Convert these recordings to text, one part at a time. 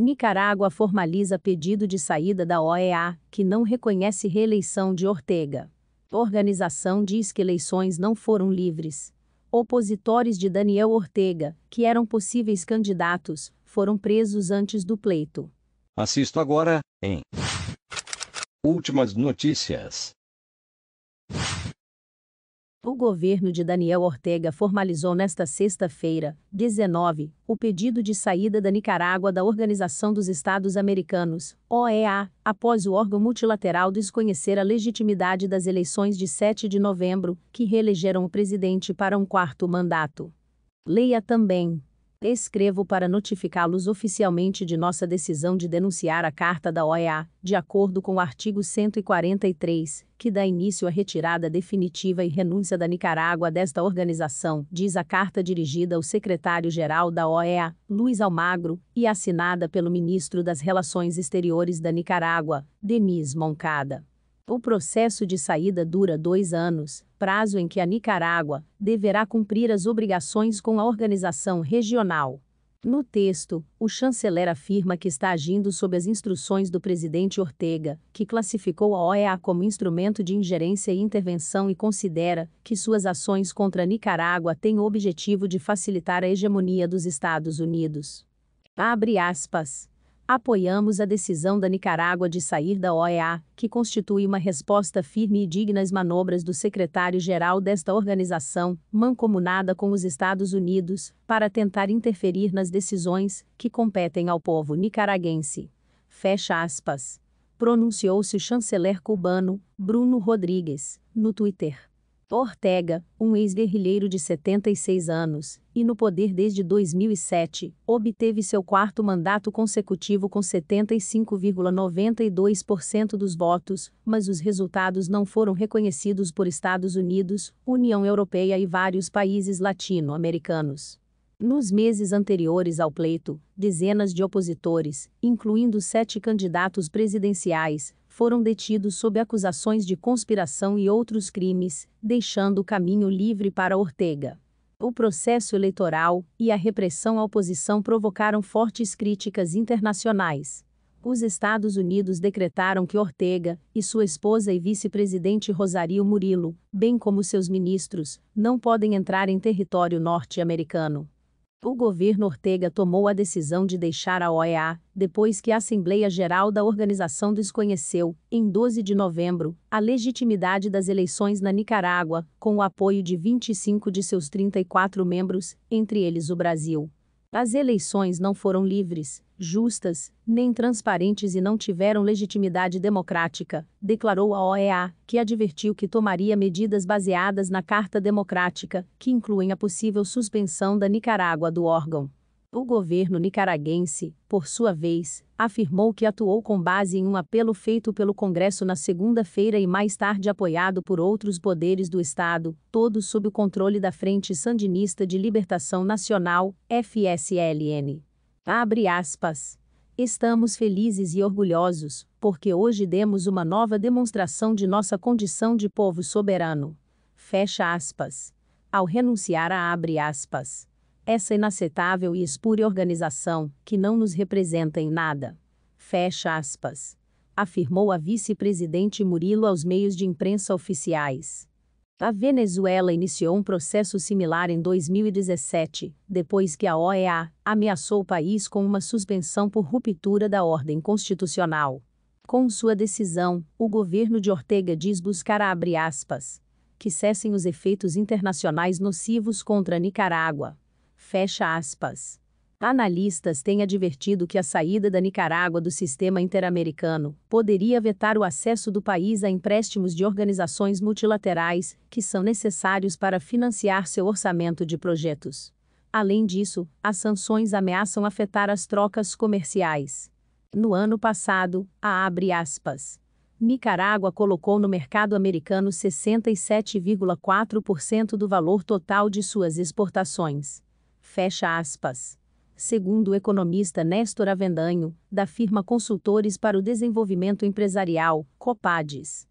Nicarágua formaliza pedido de saída da OEA, que não reconhece reeleição de Ortega. Organização diz que eleições não foram livres. Opositores de Daniel Ortega, que eram possíveis candidatos, foram presos antes do pleito. Assisto agora, em Últimas notícias. O governo de Daniel Ortega formalizou nesta sexta-feira, 19, o pedido de saída da Nicarágua da Organização dos Estados Americanos, OEA, após o órgão multilateral desconhecer a legitimidade das eleições de 7 de novembro, que reelegeram o presidente para um quarto mandato. Leia também Escrevo para notificá-los oficialmente de nossa decisão de denunciar a carta da OEA, de acordo com o artigo 143, que dá início à retirada definitiva e renúncia da Nicarágua desta organização, diz a carta dirigida ao secretário-geral da OEA, Luiz Almagro, e assinada pelo ministro das Relações Exteriores da Nicarágua, Denis Moncada. O processo de saída dura dois anos, prazo em que a Nicarágua deverá cumprir as obrigações com a organização regional. No texto, o chanceler afirma que está agindo sob as instruções do presidente Ortega, que classificou a OEA como instrumento de ingerência e intervenção e considera que suas ações contra a Nicarágua têm o objetivo de facilitar a hegemonia dos Estados Unidos. Abre aspas apoiamos a decisão da Nicarágua de sair da OEA, que constitui uma resposta firme e digna às manobras do secretário-geral desta organização, mancomunada com os Estados Unidos, para tentar interferir nas decisões que competem ao povo nicaraguense. Fecha aspas. Pronunciou-se o chanceler cubano, Bruno Rodrigues, no Twitter. Ortega, um ex-guerrilheiro de 76 anos, e no poder desde 2007, obteve seu quarto mandato consecutivo com 75,92% dos votos, mas os resultados não foram reconhecidos por Estados Unidos, União Europeia e vários países latino-americanos. Nos meses anteriores ao pleito, dezenas de opositores, incluindo sete candidatos presidenciais, foram detidos sob acusações de conspiração e outros crimes, deixando o caminho livre para Ortega. O processo eleitoral e a repressão à oposição provocaram fortes críticas internacionais. Os Estados Unidos decretaram que Ortega e sua esposa e vice-presidente Rosario Murilo, bem como seus ministros, não podem entrar em território norte-americano. O governo Ortega tomou a decisão de deixar a OEA, depois que a Assembleia Geral da organização desconheceu, em 12 de novembro, a legitimidade das eleições na Nicarágua, com o apoio de 25 de seus 34 membros, entre eles o Brasil. As eleições não foram livres, justas, nem transparentes e não tiveram legitimidade democrática, declarou a OEA, que advertiu que tomaria medidas baseadas na Carta Democrática, que incluem a possível suspensão da Nicarágua do órgão. O governo nicaragüense, por sua vez, afirmou que atuou com base em um apelo feito pelo Congresso na segunda-feira e mais tarde apoiado por outros poderes do Estado, todos sob o controle da Frente Sandinista de Libertação Nacional, FSLN. Abre aspas. Estamos felizes e orgulhosos, porque hoje demos uma nova demonstração de nossa condição de povo soberano. Fecha aspas. Ao renunciar a abre aspas essa inaceitável e espúria organização, que não nos representa em nada. Fecha aspas. Afirmou a vice-presidente Murilo aos meios de imprensa oficiais. A Venezuela iniciou um processo similar em 2017, depois que a OEA ameaçou o país com uma suspensão por ruptura da ordem constitucional. Com sua decisão, o governo de Ortega diz buscar a abre aspas, que cessem os efeitos internacionais nocivos contra a Nicarágua, Fecha aspas. Analistas têm advertido que a saída da Nicarágua do sistema interamericano poderia vetar o acesso do país a empréstimos de organizações multilaterais, que são necessários para financiar seu orçamento de projetos. Além disso, as sanções ameaçam afetar as trocas comerciais. No ano passado, a abre aspas. Nicarágua colocou no mercado americano 67,4% do valor total de suas exportações. Fecha aspas. Segundo o economista Néstor Avendanho, da firma Consultores para o Desenvolvimento Empresarial, Copades.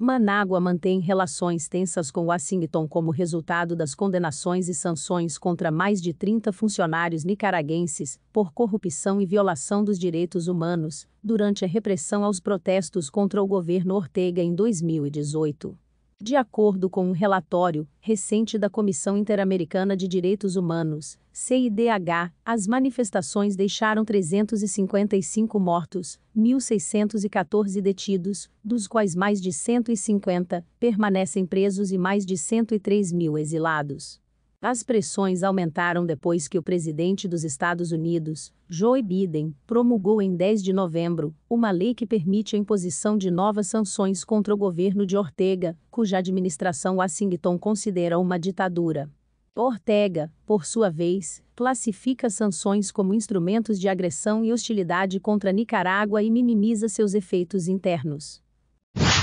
Manágua mantém relações tensas com Washington como resultado das condenações e sanções contra mais de 30 funcionários nicaragüenses por corrupção e violação dos direitos humanos durante a repressão aos protestos contra o governo Ortega em 2018. De acordo com um relatório recente da Comissão Interamericana de Direitos Humanos, CIDH, as manifestações deixaram 355 mortos, 1.614 detidos, dos quais mais de 150 permanecem presos e mais de 103 mil exilados. As pressões aumentaram depois que o presidente dos Estados Unidos, Joe Biden, promulgou em 10 de novembro uma lei que permite a imposição de novas sanções contra o governo de Ortega, cuja administração Washington considera uma ditadura. Ortega, por sua vez, classifica sanções como instrumentos de agressão e hostilidade contra Nicarágua e minimiza seus efeitos internos.